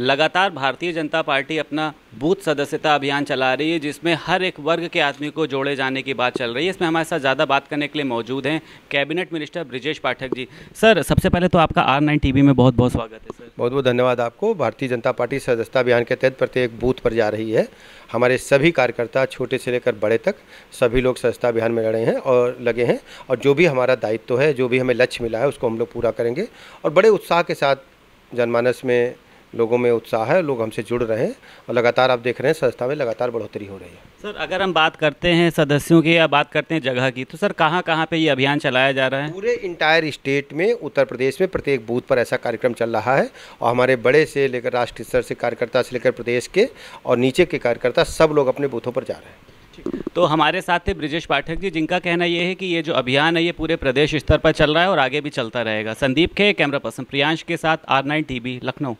लगातार भारतीय जनता पार्टी अपना बूथ सदस्यता अभियान चला रही है जिसमें हर एक वर्ग के आदमी को जोड़े जाने की बात चल रही है इसमें हमारे साथ ज़्यादा बात करने के लिए मौजूद हैं cabinet minister Brajesh Pathak ji sir सबसे पहले तो आपका आर नाइन टी में बहुत बहुत स्वागत है सर बहुत बहुत धन्यवाद आपको भारतीय जनता पार्टी सदस्यता अभियान के तहत प्रत्येक बूथ पर जा रही है हमारे सभी कार्यकर्ता छोटे से लेकर बड़े तक सभी लोग सदस्यता अभियान में लड़े हैं और लगे हैं और जो भी हमारा दायित्व है जो भी हमें लक्ष्य मिला है उसको हम लोग पूरा करेंगे और बड़े उत्साह के साथ जनमानस में लोगों में उत्साह है लोग हमसे जुड़ रहे हैं और लगातार आप देख रहे हैं संस्था में लगातार बढ़ोतरी हो रही है सर अगर हम बात करते हैं सदस्यों की या बात करते हैं जगह की तो सर कहाँ कहाँ पे ये अभियान चलाया जा रहा है पूरे इंटायर स्टेट में उत्तर प्रदेश में प्रत्येक बूथ पर ऐसा कार्यक्रम चल रहा है और हमारे बड़े से लेकर राष्ट्रीय स्तर से कार्यकर्ता से लेकर प्रदेश के और नीचे के कार्यकर्ता सब लोग अपने बूथों पर जा रहे हैं तो हमारे साथ थे ब्रिजेश पाठक जी जिनका कहना यह है कि ये जो अभियान है ये पूरे प्रदेश स्तर पर चल रहा है और आगे भी चलता रहेगा संदीप के कैमरा पर्सन प्रियांश के साथ आर नाइन टीवी लखनऊ